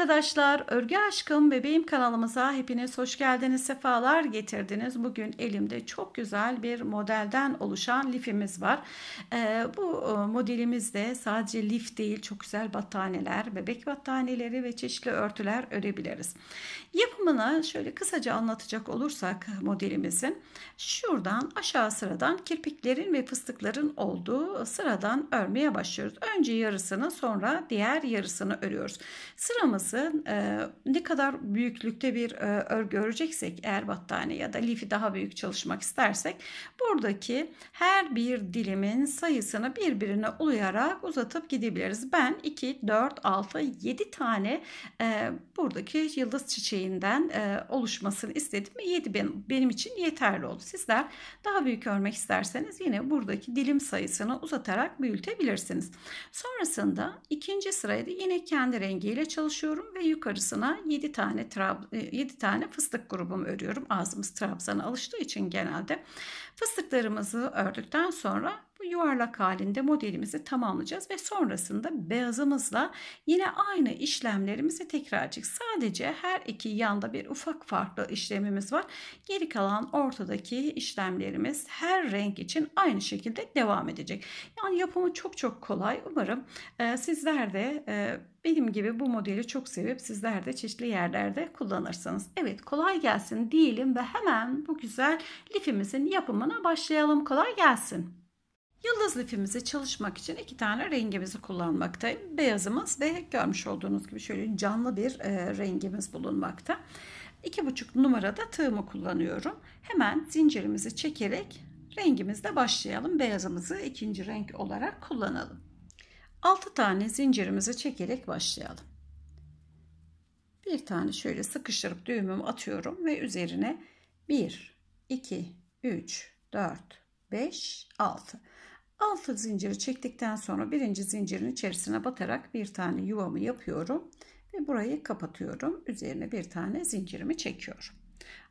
arkadaşlar, Örgü Aşkım Bebeğim kanalımıza hepiniz hoş geldiniz, sefalar getirdiniz. Bugün elimde çok güzel bir modelden oluşan lifimiz var. Ee, bu e, modelimizde sadece lif değil, çok güzel battaniyeler, bebek battaniyeleri ve çeşitli örtüler örebiliriz. Yapımını şöyle kısaca anlatacak olursak modelimizin, şuradan aşağı sıradan kirpiklerin ve fıstıkların olduğu sıradan örmeye başlıyoruz. Önce yarısını sonra diğer yarısını örüyoruz. Sıramız bazı e, ee, ne kadar büyüklükte bir e, örgü öreceksek eğer battaniye ya da lifi daha büyük çalışmak istersek buradaki her bir dilimin sayısını birbirine ulayarak uzatıp gidebiliriz. Ben 2, 4, 6, 7 tane e, buradaki yıldız çiçeğinden e, oluşmasını istedim 7 benim, benim için yeterli oldu. Sizler daha büyük örmek isterseniz yine buradaki dilim sayısını uzatarak büyütebilirsiniz. Sonrasında ikinci sırayı da yine kendi rengiyle çalışıyorum alıyorum ve yukarısına 7 tane trab 7 e, tane fıstık grubumu örüyorum. Ağzımız trabzana alıştığı için genelde fıstıklarımızı ördükten sonra bu yuvarlak halinde modelimizi tamamlayacağız ve sonrasında beyazımızla yine aynı işlemlerimizi tekrar edeceğiz. Sadece her iki yanda bir ufak farklı işlemimiz var. Geri kalan ortadaki işlemlerimiz her renk için aynı şekilde devam edecek. Yani yapımı çok çok kolay. Umarım e, sizler de e, benim gibi bu modeli çok sevip sizler de çeşitli yerlerde kullanırsanız. Evet kolay gelsin diyelim ve hemen bu güzel lifimizin yapımına başlayalım. Kolay gelsin. Yıldız lifimizi çalışmak için iki tane rengimizi kullanmaktayım. Beyazımız ve görmüş olduğunuz gibi şöyle canlı bir e, rengimiz bulunmakta. 2,5 numarada tığımı kullanıyorum. Hemen zincirimizi çekerek rengimizle başlayalım. Beyazımızı ikinci renk olarak kullanalım. 6 tane zincirimizi çekerek başlayalım. Bir tane şöyle sıkıştırıp düğümümü atıyorum ve üzerine 1, 2, 3, 4, 5, 6. 6 zinciri çektikten sonra birinci zincirin içerisine batarak bir tane yuvamı yapıyorum ve burayı kapatıyorum. Üzerine bir tane zincirimi çekiyorum.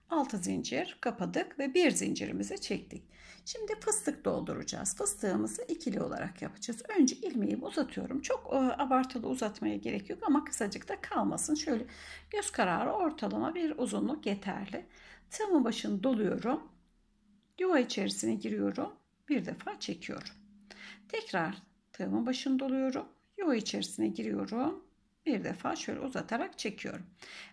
6 zincir kapadık ve bir zincirimizi çektik. Şimdi fıstık dolduracağız. Fıstığımızı ikili olarak yapacağız. Önce ilmeği uzatıyorum. Çok e, abartılı uzatmaya gerek yok ama kısacık da kalmasın. Şöyle göz kararı ortalama bir uzunluk yeterli. Tığımın başını doluyorum. Yuva içerisine giriyorum bir defa çekiyorum. Tekrar tığımın başını doluyorum. Yuva içerisine giriyorum. Bir defa şöyle uzatarak çekiyorum.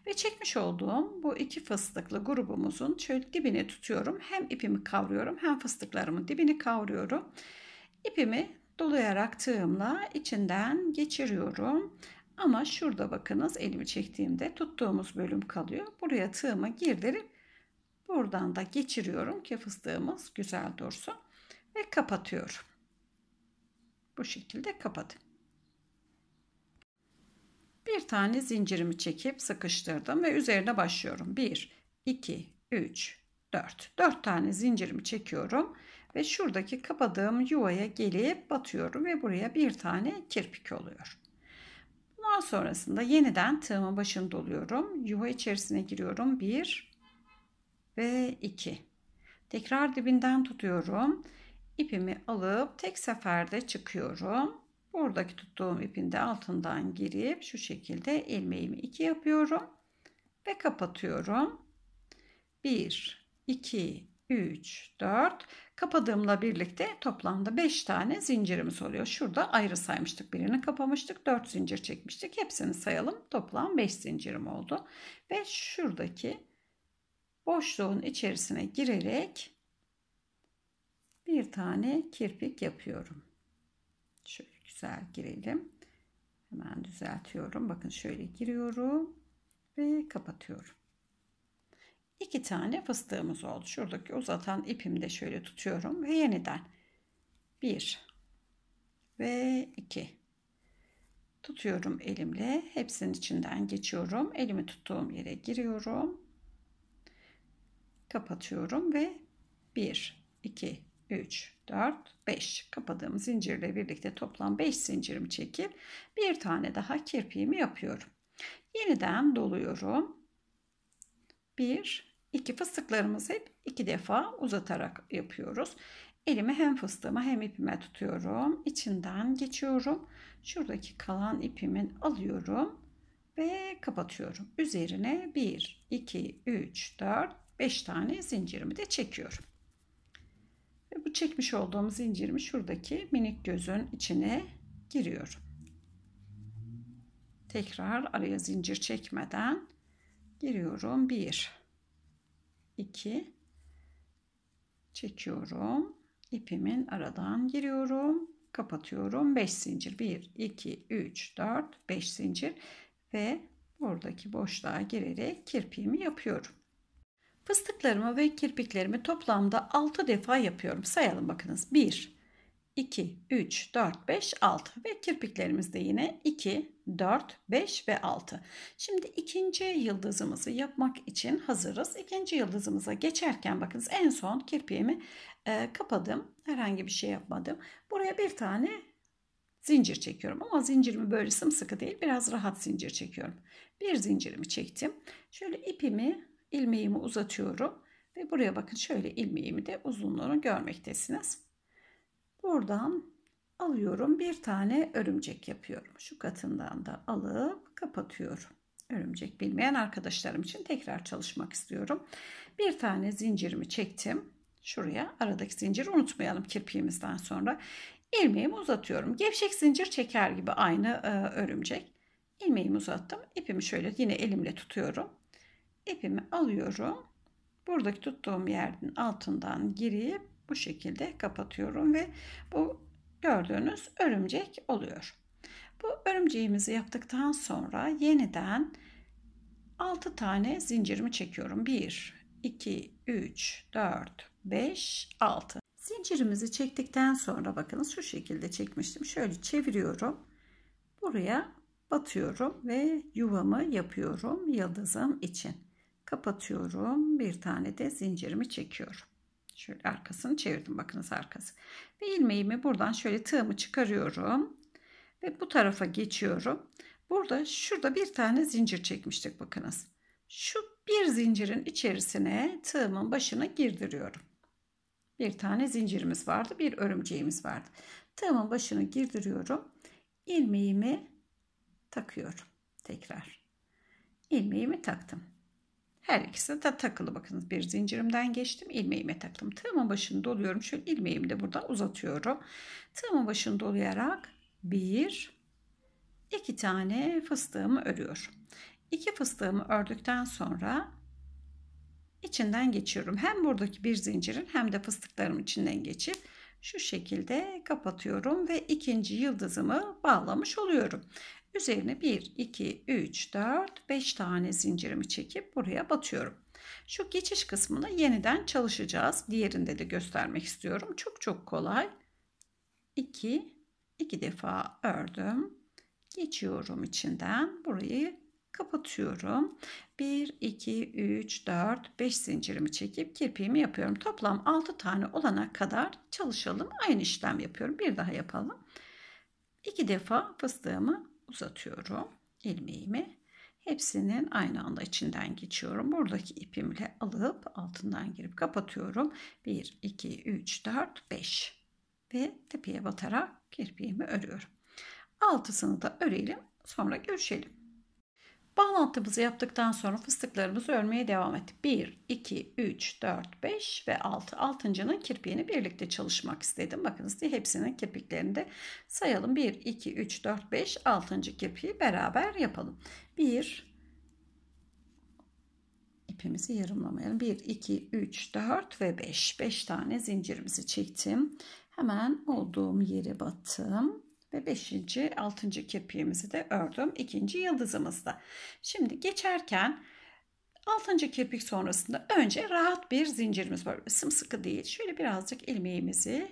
Ve çekmiş olduğum bu iki fıstıklı grubumuzun şöyle dibini tutuyorum. Hem ipimi kavruyorum hem fıstıklarımın dibini kavruyorum. İpimi dolayarak tığımla içinden geçiriyorum. Ama şurada bakınız elimi çektiğimde tuttuğumuz bölüm kalıyor. Buraya tığımı girdirip buradan da geçiriyorum ki fıstığımız güzel dursun ve kapatıyorum. Bu şekilde kapadım. Bir tane zincirimi çekip sıkıştırdım ve üzerine başlıyorum. 1, 2, 3, 4. 4 tane zincirimi çekiyorum ve şuradaki kapadığım yuvaya gelip batıyorum ve buraya bir tane kirpik oluyor. Bundan sonrasında yeniden tığımın başını doluyorum. Yuva içerisine giriyorum. 1 ve 2. Tekrar dibinden tutuyorum ipimi alıp tek seferde çıkıyorum. Buradaki tuttuğum ipin de altından girip şu şekilde ilmeğimi iki yapıyorum ve kapatıyorum. 1 2 3 4 kapadığımla birlikte toplamda 5 tane zincirimiz oluyor. Şurada ayrı saymıştık. Birini kapamıştık. 4 zincir çekmiştik. Hepsini sayalım. Toplam 5 zincirim oldu. Ve şuradaki boşluğun içerisine girerek bir tane kirpik yapıyorum. Şöyle güzel girelim. Hemen düzeltiyorum. Bakın şöyle giriyorum ve kapatıyorum. İki tane fıstığımız oldu. Şuradaki uzatan ipimi de şöyle tutuyorum ve yeniden bir ve iki tutuyorum elimle. Hepsinin içinden geçiyorum. Elimi tuttuğum yere giriyorum. Kapatıyorum ve bir iki. 3, 4, 5 kapadığım zincirle birlikte toplam 5 zincirimi çekip bir tane daha kirpiğimi yapıyorum. Yeniden doluyorum. 1, 2 fıstıklarımızı hep 2 defa uzatarak yapıyoruz. Elimi hem fıstığıma hem ipime tutuyorum. İçinden geçiyorum. Şuradaki kalan ipimin alıyorum ve kapatıyorum. Üzerine 1, 2, 3, 4, 5 tane zincirimi de çekiyorum çekmiş olduğum zincirimi şuradaki minik gözün içine giriyorum. Tekrar araya zincir çekmeden giriyorum. 1 2 çekiyorum. İpimin aradan giriyorum. Kapatıyorum. 5 zincir. 1 2 3 4 5 zincir ve buradaki boşluğa girerek kirpiğimi yapıyorum. Fıstıklarımı ve kirpiklerimi toplamda 6 defa yapıyorum. Sayalım bakınız. 1, 2, 3, 4, 5, 6 ve kirpiklerimizde yine 2, 4, 5 ve 6. Şimdi ikinci yıldızımızı yapmak için hazırız. İkinci yıldızımıza geçerken bakınız en son kirpiğimi e, kapadım. Herhangi bir şey yapmadım. Buraya bir tane zincir çekiyorum ama zincirimi böyle sımsıkı değil biraz rahat zincir çekiyorum. Bir zincirimi çektim. Şöyle ipimi ilmeğimi uzatıyorum. Ve buraya bakın şöyle ilmeğimi de uzunluğunu görmektesiniz. Buradan alıyorum bir tane örümcek yapıyorum. Şu katından da alıp kapatıyorum. Örümcek bilmeyen arkadaşlarım için tekrar çalışmak istiyorum. Bir tane zincirimi çektim. Şuraya aradaki zinciri unutmayalım kirpiğimizden sonra. İlmeğimi uzatıyorum. Gevşek zincir çeker gibi aynı e, örümcek. İlmeğimi uzattım. İpimi şöyle yine elimle tutuyorum ipimi alıyorum. Buradaki tuttuğum yerin altından girip bu şekilde kapatıyorum ve bu gördüğünüz örümcek oluyor. Bu örümceğimizi yaptıktan sonra yeniden 6 tane zincirimi çekiyorum. 1, 2, 3, 4, 5, 6. Zincirimizi çektikten sonra bakın şu şekilde çekmiştim. Şöyle çeviriyorum. Buraya batıyorum ve yuvamı yapıyorum yıldızım için kapatıyorum. Bir tane de zincirimi çekiyorum. Şöyle arkasını çevirdim. Bakınız arkası. Ve ilmeğimi buradan şöyle tığımı çıkarıyorum. Ve bu tarafa geçiyorum. Burada şurada bir tane zincir çekmiştik bakınız. Şu bir zincirin içerisine tığımın başına girdiriyorum. Bir tane zincirimiz vardı. Bir örümceğimiz vardı. Tığımın başına girdiriyorum. ilmeğimi takıyorum. Tekrar. ilmeğimi taktım. Her ikisine de takılı bakınız bir zincirimden geçtim. ilmeğime taktım. Tığımın başını doluyorum. Şöyle ilmeğimi de burada uzatıyorum. Tığımın başını dolayarak bir iki tane fıstığımı örüyorum. İki fıstığımı ördükten sonra içinden geçiyorum. Hem buradaki bir zincirin hem de fıstıklarım içinden geçip şu şekilde kapatıyorum ve ikinci yıldızımı bağlamış oluyorum. Üzerine 1, 2, 3, 4, 5 tane zincirimi çekip buraya batıyorum. Şu geçiş kısmını yeniden çalışacağız. Diğerinde de göstermek istiyorum. Çok çok kolay. 2, 2 defa ördüm. Geçiyorum içinden. Burayı kapatıyorum. 1, 2, 3, 4, 5 zincirimi çekip kirpiğimi yapıyorum. Toplam 6 tane olana kadar çalışalım. Aynı işlem yapıyorum. Bir daha yapalım. 2 defa fıstığımı uzatıyorum ilmeğimi. Hepsinin aynı anda içinden geçiyorum. Buradaki ipimle alıp altından girip kapatıyorum. 1, 2, 3, 4, 5 ve tepeye batarak kirpiğimi örüyorum. Altısını da örelim sonra görüşelim. Bağlantımızı yaptıktan sonra fıstıklarımızı örmeye devam et. 1, 2, 3, 4, 5 ve 6. Altıncının kirpiğini birlikte çalışmak istedim. Bakınız diye hepsinin kirpiklerini de sayalım. 1, 2, 3, 4, 5, 6. kirpiği beraber yapalım. 1, ipimizi yarımlamayalım. 1, 2, 3, 4 ve 5. 5 tane zincirimizi çektim. Hemen olduğum yere batım ve 5. 6. kirpiğimizi de ördüm. 2. yıldızımızda. Şimdi geçerken 6. kirpik sonrasında önce rahat bir zincirimiz var. Sımsıkı değil. Şöyle birazcık ilmeğimizi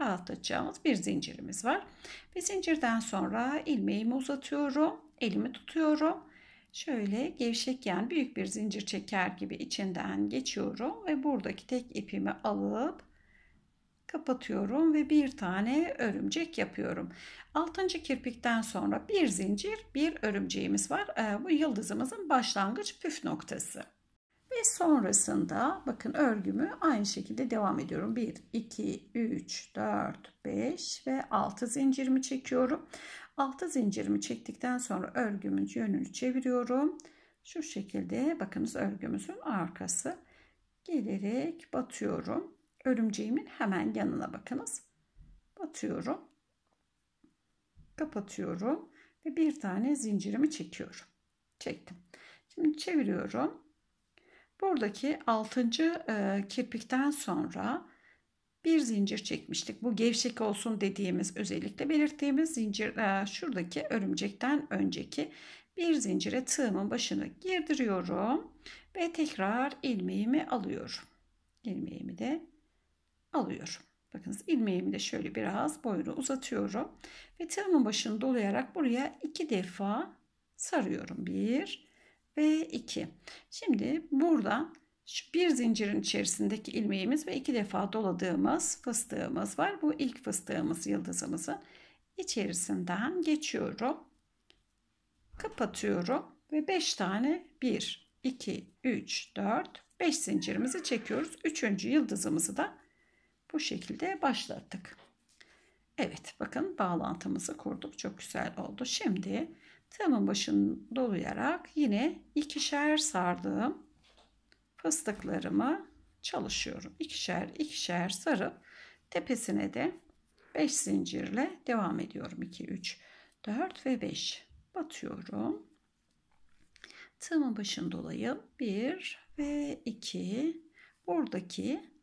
rahatlatacağımız bir zincirimiz var. Ve zincirden sonra ilmeğimi uzatıyorum. Elimi tutuyorum. Şöyle gevşek yani büyük bir zincir çeker gibi içinden geçiyorum ve buradaki tek ipimi alıp kapatıyorum ve bir tane örümcek yapıyorum. Altıncı kirpikten sonra bir zincir bir örümceğimiz var. Ee, bu yıldızımızın başlangıç püf noktası. Ve sonrasında bakın örgümü aynı şekilde devam ediyorum. 1, 2, 3, 4, 5 ve 6 zincirimi çekiyorum. 6 zincirimi çektikten sonra örgümün yönünü çeviriyorum. Şu şekilde bakınız örgümüzün arkası gelerek batıyorum örümceğimin hemen yanına bakınız. Batıyorum. Kapatıyorum ve bir tane zincirimi çekiyorum. Çektim. Şimdi çeviriyorum. Buradaki 6. E, kirpikten sonra bir zincir çekmiştik. Bu gevşek olsun dediğimiz özellikle belirttiğimiz zincir e, şuradaki örümcekten önceki bir zincire tığımın başını girdiriyorum ve tekrar ilmeğimi alıyorum. İlmeğimi de alıyorum. Bakınız ilmeğimi de şöyle biraz boyunu uzatıyorum. Ve tığımın başını dolayarak buraya iki defa sarıyorum. Bir ve iki. Şimdi buradan şu bir zincirin içerisindeki ilmeğimiz ve iki defa doladığımız fıstığımız var. Bu ilk fıstığımız yıldızımızın içerisinden geçiyorum. Kapatıyorum ve 5 tane 1, 2, 3, 4, 5 zincirimizi çekiyoruz. Üçüncü yıldızımızı da bu şekilde başlattık. Evet bakın bağlantımızı kurduk. Çok güzel oldu. Şimdi tığımın başını dolayarak yine ikişer sardığım fıstıklarımı çalışıyorum. İkişer ikişer sarıp tepesine de 5 zincirle devam ediyorum. 2, 3, 4 ve 5 batıyorum. Tığımın başını dolayım. 1 ve 2 buradaki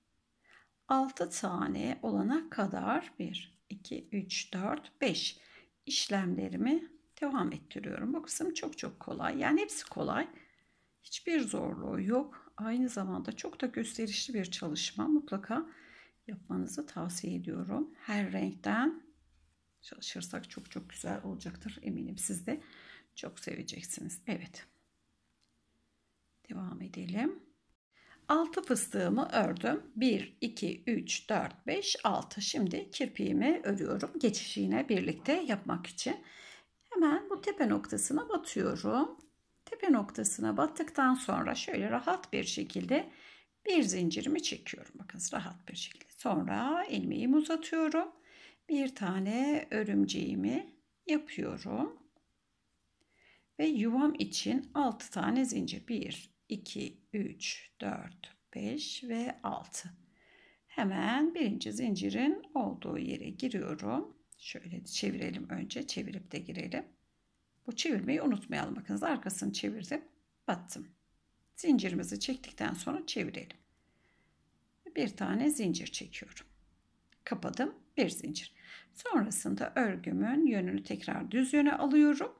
6 tane olana kadar 1, 2, 3, 4, 5 işlemlerimi devam ettiriyorum. Bu kısım çok çok kolay. Yani hepsi kolay. Hiçbir zorluğu yok. Aynı zamanda çok da gösterişli bir çalışma. Mutlaka yapmanızı tavsiye ediyorum. Her renkten çalışırsak çok çok güzel olacaktır. Eminim siz de çok seveceksiniz. Evet. Devam edelim. 6 fıstığımı ördüm. 1, 2, 3, 4, 5, 6. Şimdi kirpiğimi örüyorum. geçişine birlikte yapmak için. Hemen bu tepe noktasına batıyorum. Tepe noktasına battıktan sonra şöyle rahat bir şekilde bir zincirimi çekiyorum. Bakınız rahat bir şekilde. Sonra ilmeğimi uzatıyorum. Bir tane örümceğimi yapıyorum. Ve yuvam için 6 tane zincir. 1, 2, 3, 4, 5 ve 6. Hemen birinci zincirin olduğu yere giriyorum. Şöyle çevirelim önce. Çevirip de girelim. Bu çevirmeyi unutmayalım. Bakınız arkasını çevirdim. Battım. Zincirimizi çektikten sonra çevirelim. Bir tane zincir çekiyorum. Kapadım. Bir zincir. Sonrasında örgümün yönünü tekrar düz yöne alıyorum.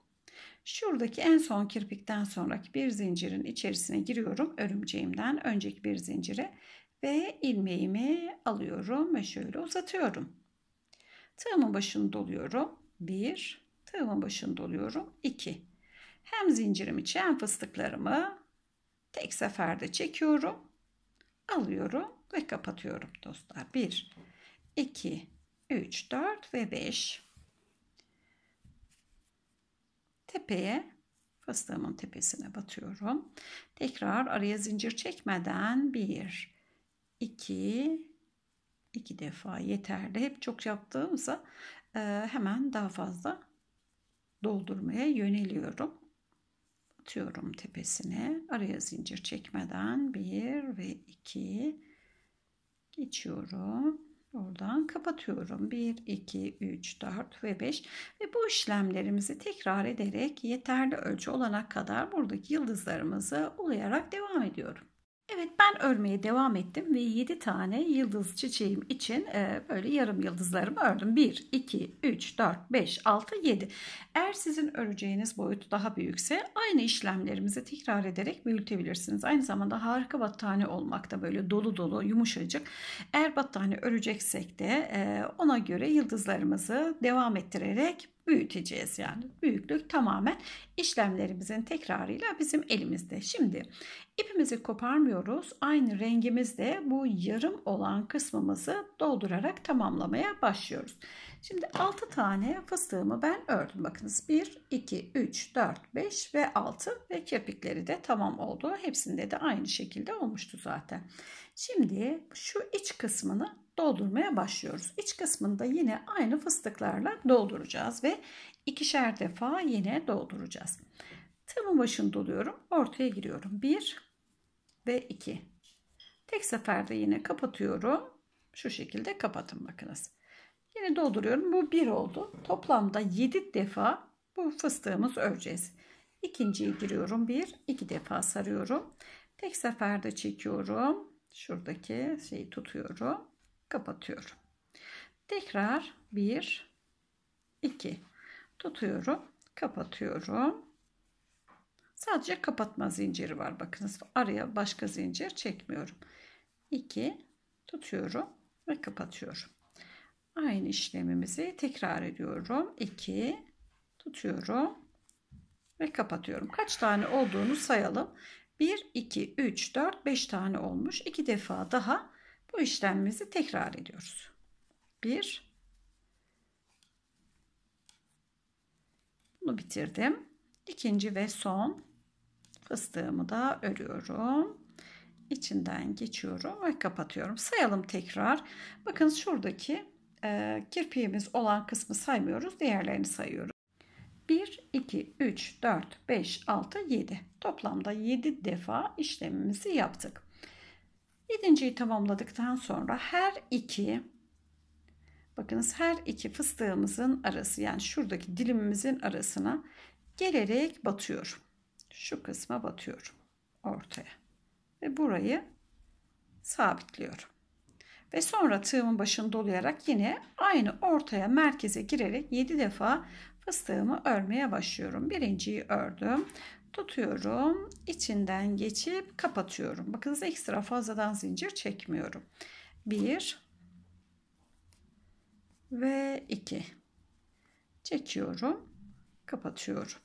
Şuradaki en son kirpikten sonraki bir zincirin içerisine giriyorum. Örümceğimden önceki bir zincire ve ilmeğimi alıyorum ve şöyle uzatıyorum. Tığımın başını doluyorum. 1, tığımın başını doluyorum. 2. Hem zincirim içi hem fıstıklarımı tek seferde çekiyorum. Alıyorum ve kapatıyorum dostlar. 1, 2, 3, 4 ve 5 tepeye fıstığımın tepesine batıyorum. Tekrar araya zincir çekmeden bir, iki, iki defa yeterli. Hep çok yaptığımızda e, hemen daha fazla doldurmaya yöneliyorum. Atıyorum tepesine. Araya zincir çekmeden bir ve iki geçiyorum. Buradan kapatıyorum. 1, 2, 3, 4 ve 5 ve bu işlemlerimizi tekrar ederek yeterli ölçü olana kadar buradaki yıldızlarımızı ulayarak devam ediyorum. Evet ben örmeye devam ettim ve 7 tane yıldız çiçeğim için e, böyle yarım yıldızlarımı ördüm. 1, 2, 3, 4, 5, 6, 7. Eğer sizin öreceğiniz boyut daha büyükse aynı işlemlerimizi tekrar ederek büyütebilirsiniz. Aynı zamanda harika battaniye olmakta böyle dolu dolu yumuşacık. Eğer battaniye öreceksek de e, ona göre yıldızlarımızı devam ettirerek büyüteceğiz yani. Büyüklük tamamen işlemlerimizin tekrarıyla bizim elimizde. Şimdi ipimizi koparmıyoruz. Aynı rengimizde bu yarım olan kısmımızı doldurarak tamamlamaya başlıyoruz. Şimdi 6 tane fıstığımı ben ördüm. Bakınız 1, 2, 3, 4, 5 ve 6 ve kirpikleri de tamam oldu. Hepsinde de aynı şekilde olmuştu zaten. Şimdi şu iç kısmını doldurmaya başlıyoruz. İç kısmında yine aynı fıstıklarla dolduracağız ve ikişer defa yine dolduracağız. Tığımın başını doluyorum. Ortaya giriyorum. 1 ve 2. Tek seferde yine kapatıyorum. Şu şekilde kapatın bakınız. Yine dolduruyorum. Bu 1 oldu. Toplamda 7 defa bu fıstığımız öreceğiz. İkinciye giriyorum. 1 2 defa sarıyorum. Tek seferde çekiyorum. Şuradaki şeyi tutuyorum kapatıyorum. Tekrar 1 2 tutuyorum, kapatıyorum. Sadece kapatma zinciri var bakınız. Araya başka zincir çekmiyorum. 2 tutuyorum ve kapatıyorum. Aynı işlemimizi tekrar ediyorum. 2 tutuyorum ve kapatıyorum. Kaç tane olduğunu sayalım. 1 2 3 4 5 tane olmuş. 2 defa daha bu işlemimizi tekrar ediyoruz. 1 Bunu bitirdim. İkinci ve son fıstığımı da örüyorum. İçinden geçiyorum ve kapatıyorum. Sayalım tekrar. Bakın şuradaki e, kirpiğimiz olan kısmı saymıyoruz. Diğerlerini sayıyorum. 1, 2, 3, 4, 5, 6, 7. Toplamda 7 defa işlemimizi yaptık. Yedinciyi tamamladıktan sonra her iki bakınız her iki fıstığımızın arası yani şuradaki dilimimizin arasına gelerek batıyorum. Şu kısma batıyorum ortaya. Ve burayı sabitliyorum. Ve sonra tığımın başını dolayarak yine aynı ortaya merkeze girerek 7 defa fıstığımı örmeye başlıyorum. Birinciyi ördüm tutuyorum. içinden geçip kapatıyorum. Bakınız ekstra fazladan zincir çekmiyorum. 1 ve 2 çekiyorum. Kapatıyorum.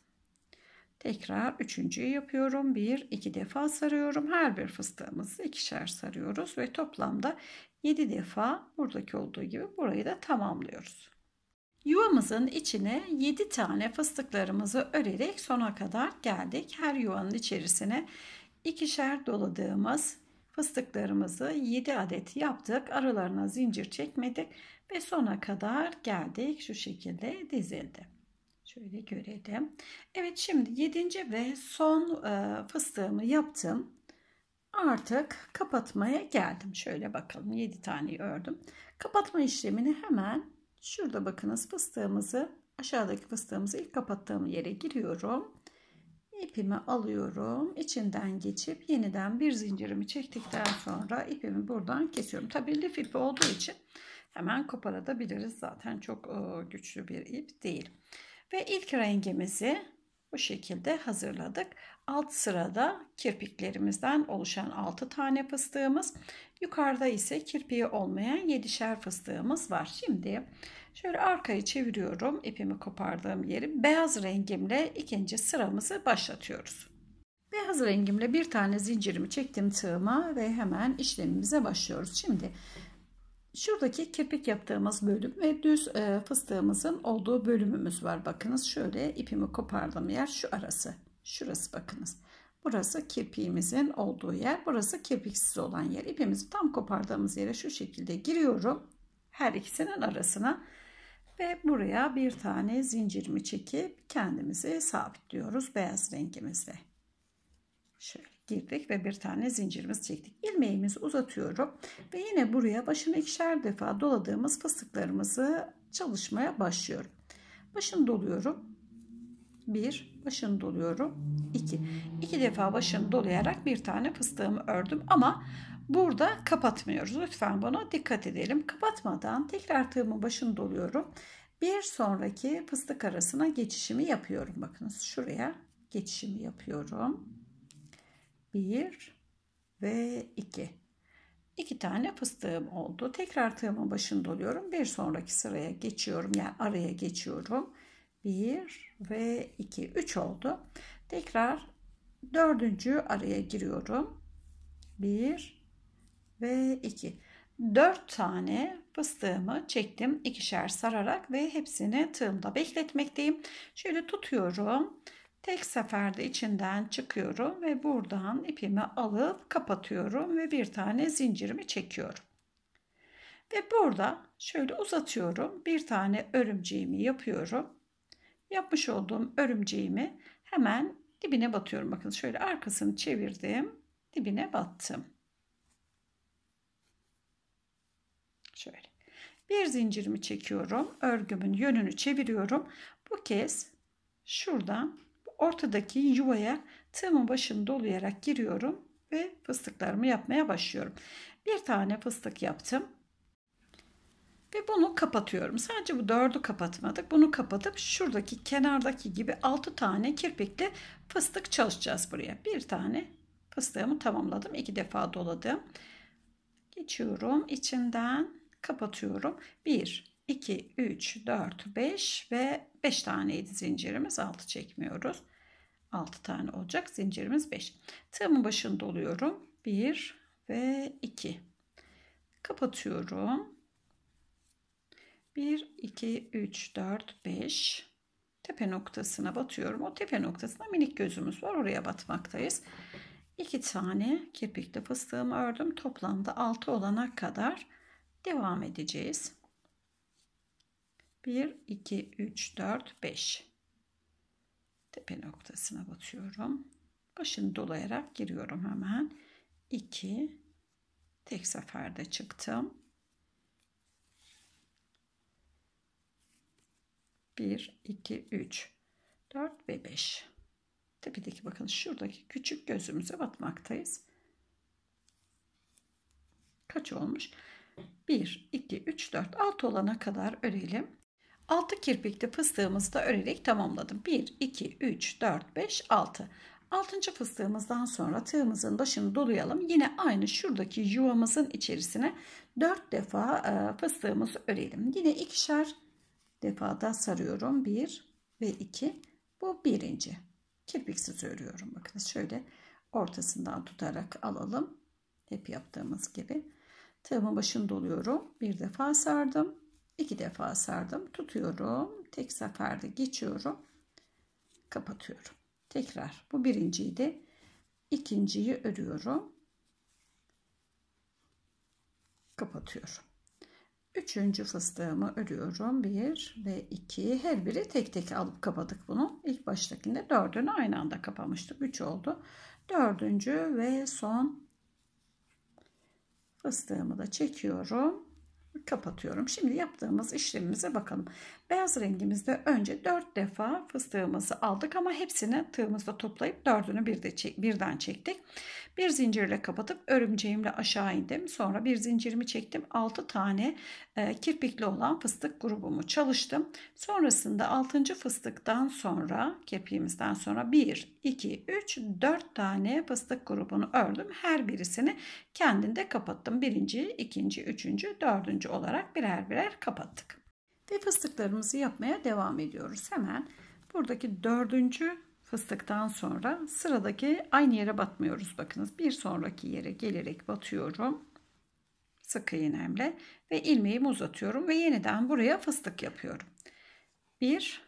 Tekrar üçüncüyü yapıyorum. Bir, iki defa sarıyorum. Her bir fıstığımızı ikişer sarıyoruz ve toplamda yedi defa buradaki olduğu gibi burayı da tamamlıyoruz. Yuvamızın içine 7 tane fıstıklarımızı örerek sona kadar geldik. Her yuvanın içerisine ikişer doladığımız fıstıklarımızı 7 adet yaptık. Aralarına zincir çekmedik ve sona kadar geldik. Şu şekilde dizildi. Şöyle görelim. Evet şimdi 7. ve son e, fıstığımı yaptım. Artık kapatmaya geldim. Şöyle bakalım 7 taneyi ördüm. Kapatma işlemini hemen Şurada bakınız fıstığımızı aşağıdaki fıstığımızı ilk kapattığım yere giriyorum. İpimi alıyorum. içinden geçip yeniden bir zincirimi çektikten sonra ipimi buradan kesiyorum. Tabi lif ipi olduğu için hemen koparabiliriz. Zaten çok e, güçlü bir ip değil. Ve ilk rengimizi bu şekilde hazırladık. Alt sırada kirpiklerimizden oluşan 6 tane fıstığımız, yukarıda ise kirpiği olmayan 7'şer fıstığımız var. Şimdi şöyle arkayı çeviriyorum ipimi kopardığım yeri. Beyaz rengimle ikinci sıramızı başlatıyoruz. Beyaz rengimle bir tane zincirimi çektim tığıma ve hemen işlemimize başlıyoruz. Şimdi Şuradaki kirpik yaptığımız bölüm ve düz e, fıstığımızın olduğu bölümümüz var. Bakınız şöyle ipimi kopardığım yer şu arası. Şurası bakınız. Burası kirpiğimizin olduğu yer. Burası kirpiksiz olan yer. İpimizi tam kopardığımız yere şu şekilde giriyorum. Her ikisinin arasına ve buraya bir tane zincirimi çekip kendimizi sabitliyoruz beyaz rengimizle. Şöyle girdik ve bir tane zincirimiz çektik. İlmeğimizi uzatıyorum ve yine buraya başını ikişer defa doladığımız fıstıklarımızı çalışmaya başlıyorum. Başını doluyorum. 1 başını doluyorum. 2. 2 defa başını dolayarak bir tane fıstığımı ördüm ama burada kapatmıyoruz. Lütfen buna dikkat edelim. Kapatmadan tekrar tığımın başını doluyorum. Bir sonraki fıstık arasına geçişimi yapıyorum. Bakınız şuraya geçişimi yapıyorum. 1 ve 2. 2 tane fıstığım oldu. Tekrar tığımın başını doluyorum. Bir sonraki sıraya geçiyorum. Yani araya geçiyorum. 1 ve 2 3 oldu. Tekrar dördüncü araya giriyorum. 1 ve 2. 4 tane fıstığımı çektim ikişer sararak ve hepsini tığımda bekletmekteyim. Şöyle tutuyorum. Tek seferde içinden çıkıyorum ve buradan ipimi alıp kapatıyorum ve bir tane zincirimi çekiyorum. Ve burada şöyle uzatıyorum. Bir tane örümceğimi yapıyorum yapmış olduğum örümceğimi hemen dibine batıyorum. Bakın şöyle arkasını çevirdim. Dibine battım. Şöyle. Bir zincirimi çekiyorum. Örgümün yönünü çeviriyorum. Bu kez şuradan ortadaki yuvaya tığımın başını dolayarak giriyorum ve fıstıklarımı yapmaya başlıyorum. Bir tane fıstık yaptım. Ve bunu kapatıyorum. Sadece bu dördü kapatmadık. Bunu kapatıp şuradaki kenardaki gibi altı tane kirpikli fıstık çalışacağız buraya. Bir tane fıstığımı tamamladım. iki defa doladım. Geçiyorum içinden kapatıyorum. Bir, iki, üç, dört, beş ve 5 taneydi zincirimiz. Altı çekmiyoruz. Altı tane olacak. Zincirimiz beş. Tığımın başını doluyorum. Bir ve 2. Kapatıyorum. 1, 2, 3, 4, 5 tepe noktasına batıyorum. O tepe noktasına minik gözümüz var. Oraya batmaktayız. 2 tane kirpikli fıstığımı ördüm. Toplamda 6 olana kadar devam edeceğiz. 1, 2, 3, 4, 5 tepe noktasına batıyorum. Başını dolayarak giriyorum hemen. 2 tek seferde çıktım. 1, 2, 3, 4 ve 5. Tepedeki bakın şuradaki küçük gözümüze batmaktayız. Kaç olmuş? 1, 2, 3, 4, 6 olana kadar örelim. 6 kirpikli fıstığımızı da örerek tamamladım. 1, 2, 3, 4, 5, 6. 6. fıstığımızdan sonra tığımızın başını dolayalım. Yine aynı şuradaki yuvamızın içerisine 4 defa e, fıstığımızı örelim. Yine ikişer defada sarıyorum. 1 ve 2. Bu birinci. Kirpiksiz örüyorum. Bakın şöyle ortasından tutarak alalım. Hep yaptığımız gibi. Tığımın başını doluyorum. Bir defa sardım. iki defa sardım. Tutuyorum. Tek seferde geçiyorum. Kapatıyorum. Tekrar bu birinciydi. İkinciyi örüyorum. Kapatıyorum. Üçüncü fıstığımı örüyorum. Bir ve iki. Her biri tek tek alıp kapadık bunu. İlk baştakinde dördünü aynı anda kapamıştık. Üç oldu. Dördüncü ve son fıstığımı da çekiyorum. Kapatıyorum. Şimdi yaptığımız işlemimize bakalım. Beyaz rengimizde önce 4 defa fıstığımızı aldık ama hepsini tığımızda toplayıp dördünü bir de çek, birden çektik. Bir zincirle kapatıp örümceğimle aşağı indim. Sonra bir zincirimi çektim. 6 tane e, kirpikli olan fıstık grubumu çalıştım. Sonrasında 6. fıstıktan sonra kirpiğimizden sonra 1, 2, 3, 4 tane fıstık grubunu ördüm. Her birisini kendinde kapattım. Birinci, ikinci, üçüncü, dördüncü olarak birer birer kapattık. Ve fıstıklarımızı yapmaya devam ediyoruz. Hemen buradaki dördüncü fıstıktan sonra sıradaki aynı yere batmıyoruz. Bakınız bir sonraki yere gelerek batıyorum. Sık iğnemle ve ilmeğimi uzatıyorum ve yeniden buraya fıstık yapıyorum. 1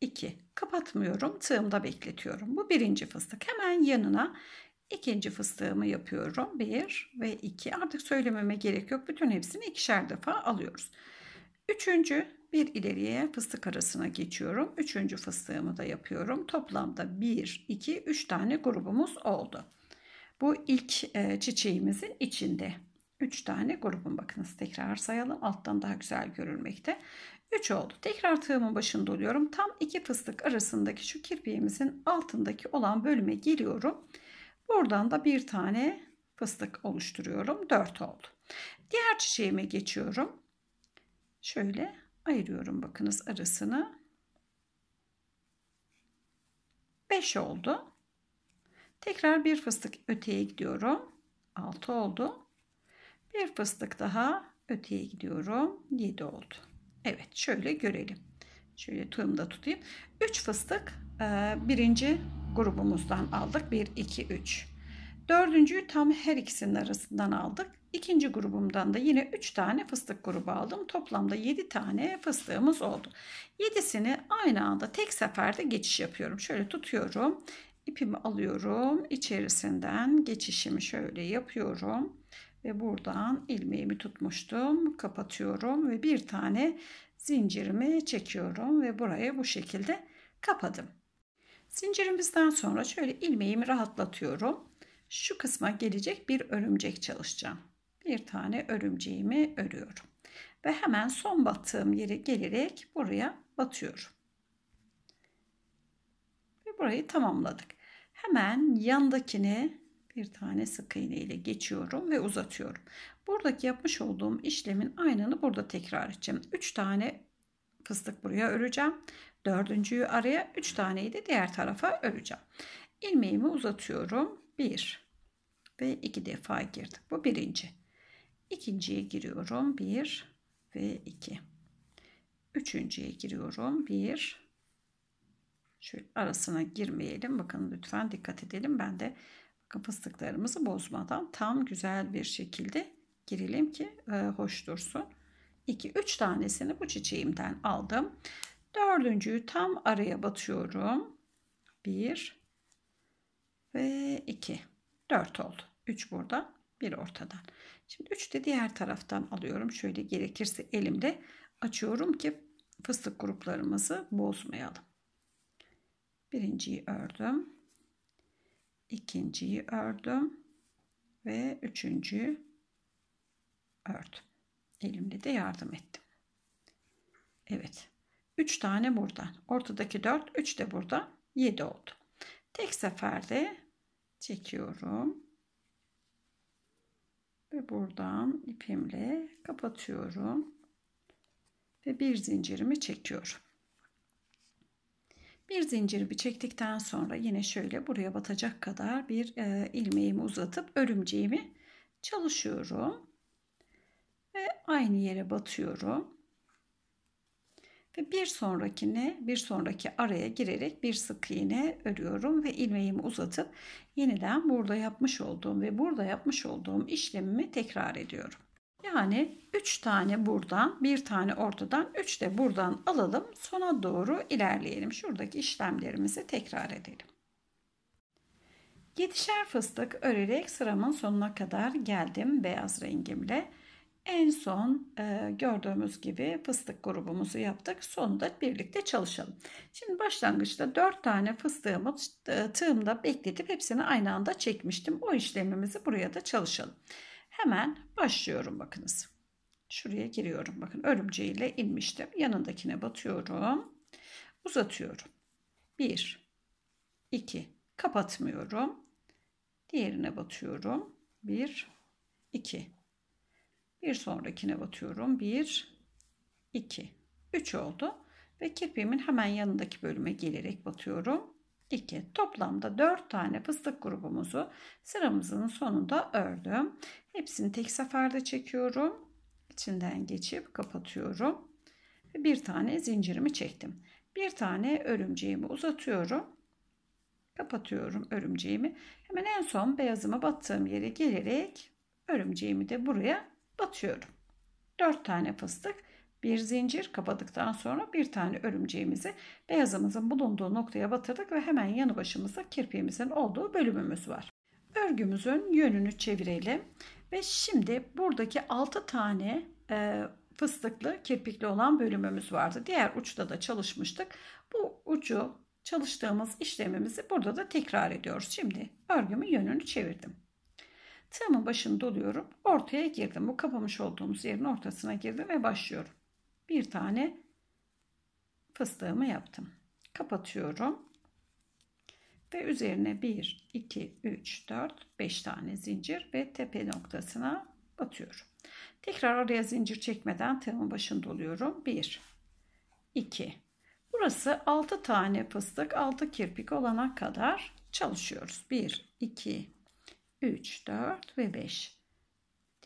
2 kapatmıyorum tığımda bekletiyorum bu birinci fıstık hemen yanına ikinci fıstığımı yapıyorum 1 ve 2 artık söylememe gerek yok bütün hepsini ikişer defa alıyoruz Üçüncü bir ileriye fıstık arasına geçiyorum. Üçüncü fıstığımı da yapıyorum. Toplamda 1, 2, 3 tane grubumuz oldu. Bu ilk e, çiçeğimizin içinde. 3 tane grubum bakınız tekrar sayalım. Alttan daha güzel görülmekte. 3 oldu. Tekrar tığımın başında oluyorum. Tam iki fıstık arasındaki şu kirpiğimizin altındaki olan bölüme giriyorum. Buradan da bir tane fıstık oluşturuyorum. 4 oldu. Diğer çiçeğime geçiyorum şöyle ayırıyorum bakınız arasını. 5 oldu. Tekrar bir fıstık öteye gidiyorum. 6 oldu. Bir fıstık daha öteye gidiyorum. 7 oldu. Evet şöyle görelim. Şöyle da tutayım. 3 fıstık birinci grubumuzdan aldık. 1, 2, 3. Dördüncüyü tam her ikisinin arasından aldık. İkinci grubumdan da yine 3 tane fıstık grubu aldım. Toplamda 7 tane fıstığımız oldu. 7'sini aynı anda tek seferde geçiş yapıyorum. Şöyle tutuyorum. İpimi alıyorum. İçerisinden geçişimi şöyle yapıyorum. Ve buradan ilmeğimi tutmuştum. Kapatıyorum ve bir tane zincirimi çekiyorum ve buraya bu şekilde kapadım. Zincirimizden sonra şöyle ilmeğimi rahatlatıyorum şu kısma gelecek bir örümcek çalışacağım. Bir tane örümceğimi örüyorum. Ve hemen son battığım yere gelerek buraya batıyorum. Ve burayı tamamladık. Hemen yandakini bir tane sık iğne ile geçiyorum ve uzatıyorum. Buradaki yapmış olduğum işlemin aynını burada tekrar edeceğim. 3 tane fıstık buraya öreceğim. Dördüncüyü araya 3 taneyi de diğer tarafa öreceğim. İlmeğimi uzatıyorum. 1 ve 2 defa girdim. Bu birinci. İkinciye giriyorum. 1 ve 2. Üçüncüye giriyorum. 1 Şöyle arasına girmeyelim. Bakın lütfen dikkat edelim. Ben de bakın fıstıklarımızı bozmadan tam güzel bir şekilde girelim ki e, hoş dursun. 2 3 tanesini bu çiçeğimden aldım. Dördüncüyü tam araya batıyorum. 1 ve 2. 4 oldu. 3 burada, 1 ortadan. Şimdi 3 de diğer taraftan alıyorum. Şöyle gerekirse elimde açıyorum ki fıstık gruplarımızı bozmayalım. Birinciyi ördüm. ikinciyi ördüm. Ve üçüncüyü ördüm. Elimle de yardım ettim. Evet. 3 tane buradan. Ortadaki 4, 3 de burada 7 oldu. Tek seferde çekiyorum. Ve buradan ipimle kapatıyorum. Ve bir zincirimi çekiyorum. Bir zincirimi çektikten sonra yine şöyle buraya batacak kadar bir e, ilmeğimi uzatıp örümceğimi çalışıyorum. Ve aynı yere batıyorum. Ve bir sonrakine bir sonraki araya girerek bir sık iğne örüyorum ve ilmeğimi uzatıp yeniden burada yapmış olduğum ve burada yapmış olduğum işlemimi tekrar ediyorum. Yani 3 tane buradan, 1 tane ortadan, 3 de buradan alalım. Sona doğru ilerleyelim. Şuradaki işlemlerimizi tekrar edelim. 7'şer fıstık örerek sıramın sonuna kadar geldim beyaz rengimle. En son e, gördüğümüz gibi fıstık grubumuzu yaptık. Sonunda birlikte çalışalım. Şimdi başlangıçta 4 tane fıstığımı e, tığımda bekletip hepsini aynı anda çekmiştim. O işlemimizi buraya da çalışalım. Hemen başlıyorum bakınız. Şuraya giriyorum. Bakın örümceğiyle inmiştim. Yanındakine batıyorum. Uzatıyorum. 1 2 kapatmıyorum. Diğerine batıyorum. 1 2 bir sonrakine batıyorum. 1, 2, 3 oldu. Ve kirpiğimin hemen yanındaki bölüme gelerek batıyorum. 2. Toplamda 4 tane fıstık grubumuzu sıramızın sonunda ördüm. Hepsini tek seferde çekiyorum. İçinden geçip kapatıyorum. Ve bir tane zincirimi çektim. Bir tane örümceğimi uzatıyorum. Kapatıyorum örümceğimi. Hemen en son beyazımı battığım yere gelerek örümceğimi de buraya batıyorum. 4 tane fıstık, bir zincir kapadıktan sonra bir tane örümceğimizi beyazımızın bulunduğu noktaya batırdık ve hemen yanı başımızda kirpiğimizin olduğu bölümümüz var. Örgümüzün yönünü çevirelim ve şimdi buradaki 6 tane e, fıstıklı kirpikli olan bölümümüz vardı. Diğer uçta da çalışmıştık. Bu ucu çalıştığımız işlemimizi burada da tekrar ediyoruz. Şimdi örgümün yönünü çevirdim. Tığımın başını doluyorum. Ortaya girdim. Bu kapamış olduğumuz yerin ortasına girdim ve başlıyorum. Bir tane fıstığımı yaptım. Kapatıyorum. Ve üzerine 1, 2, 3, 4, 5 tane zincir ve tepe noktasına batıyorum. Tekrar araya zincir çekmeden tığımın başını doluyorum. 1, 2. Burası 6 tane fıstık, 6 kirpik olana kadar çalışıyoruz. 1, 2, 3, 4 ve 5.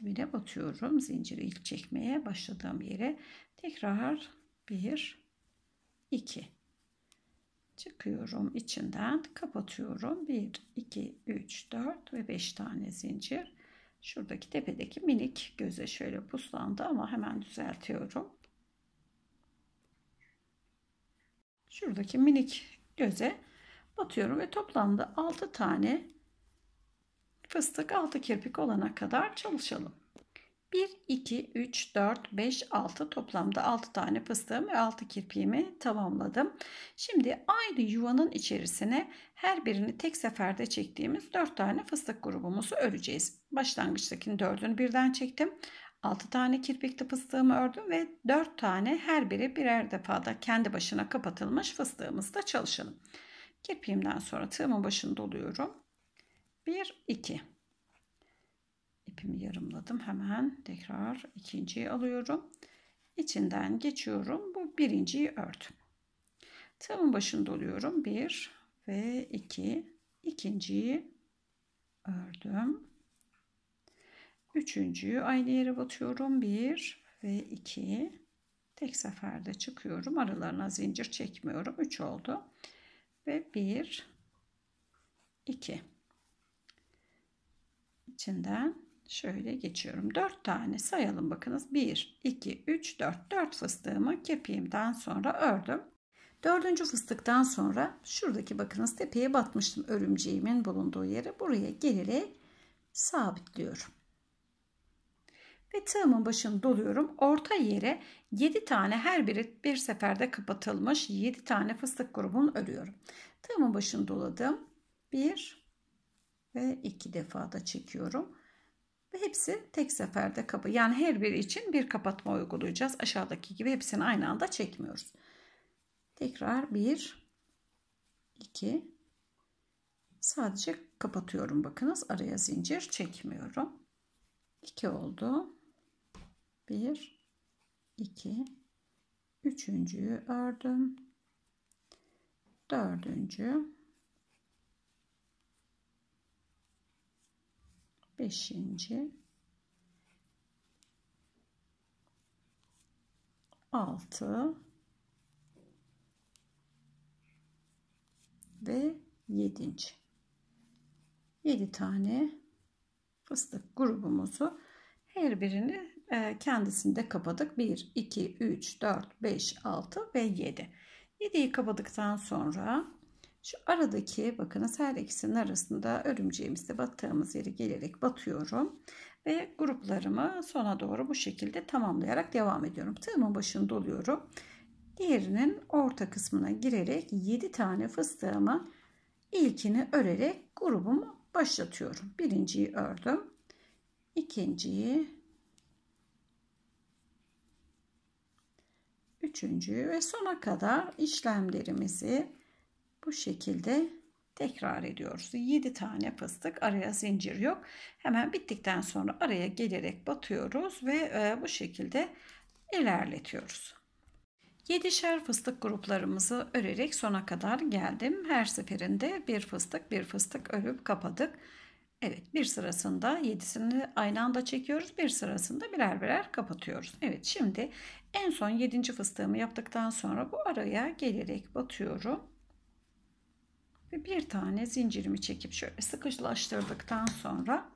Dibine batıyorum. Zinciri ilk çekmeye başladığım yere tekrar 1, 2. Çıkıyorum içinden kapatıyorum. 1, 2, 3, 4 ve 5 tane zincir. Şuradaki tepedeki minik göze şöyle puslandı ama hemen düzeltiyorum. Şuradaki minik göze batıyorum ve toplamda 6 tane fıstık altı kirpik olana kadar çalışalım. 1, 2, 3, 4, 5, 6 toplamda 6 tane fıstığım ve 6 kirpiğimi tamamladım. Şimdi aynı yuvanın içerisine her birini tek seferde çektiğimiz 4 tane fıstık grubumuzu öreceğiz. Başlangıçtakinin 4'ünü birden çektim. 6 tane kirpikli fıstığımı ördüm ve 4 tane her biri birer defada kendi başına kapatılmış fıstığımızda çalışalım. Kirpiğimden sonra tığımın başını doluyorum. 1 2 ipimi yarımladım hemen tekrar ikinciyi alıyorum içinden geçiyorum bu birinciyi ördüm tığımın başını doluyorum 1 ve 2 iki. ikinciyi ördüm üçüncüyü aynı yere batıyorum 1 ve 2 tek seferde çıkıyorum aralarına zincir çekmiyorum 3 oldu ve 1 2 içinden şöyle geçiyorum. 4 tane sayalım bakınız. 1, 2, 3, 4. 4 fıstığımı kepiğimden sonra ördüm. Dördüncü fıstıktan sonra şuradaki bakınız tepeye batmıştım örümceğimin bulunduğu yere. Buraya gelerek sabitliyorum. Ve tığımın başını doluyorum. Orta yere 7 tane her biri bir seferde kapatılmış 7 tane fıstık grubunu örüyorum. Tığımın başını doladım. 1, ve iki defa da çekiyorum. Ve hepsi tek seferde kapı. Yani her biri için bir kapatma uygulayacağız. Aşağıdaki gibi hepsini aynı anda çekmiyoruz. Tekrar 1 2 sadece kapatıyorum. Bakınız araya zincir çekmiyorum. 2 oldu. 1 2 üçüncüyü ördüm. Dördüncü beşinci, altı ve yedinci. Yedi tane fıstık grubumuzu her birini e, kendisinde kapadık. 1, 2, 3, 4, 5, 6 ve 7. 7'yi kapadıktan sonra şu aradaki bakınız her ikisinin arasında örümceğimizde battığımız yere gelerek batıyorum. Ve gruplarımı sona doğru bu şekilde tamamlayarak devam ediyorum. Tığımın başını doluyorum. Diğerinin orta kısmına girerek 7 tane fıstığımı ilkini örerek grubumu başlatıyorum. Birinciyi ördüm. ikinciyi üçüncüyü ve sona kadar işlemlerimizi bu şekilde tekrar ediyoruz. 7 tane fıstık araya zincir yok. Hemen bittikten sonra araya gelerek batıyoruz ve e, bu şekilde ilerletiyoruz. 7'şer fıstık gruplarımızı örerek sona kadar geldim. Her seferinde bir fıstık bir fıstık örüp kapadık. Evet bir sırasında 7'sini aynı anda çekiyoruz. Bir sırasında birer birer kapatıyoruz. Evet şimdi en son 7. fıstığımı yaptıktan sonra bu araya gelerek batıyorum ve bir tane zincirimi çekip şöyle sıkışlaştırdıktan sonra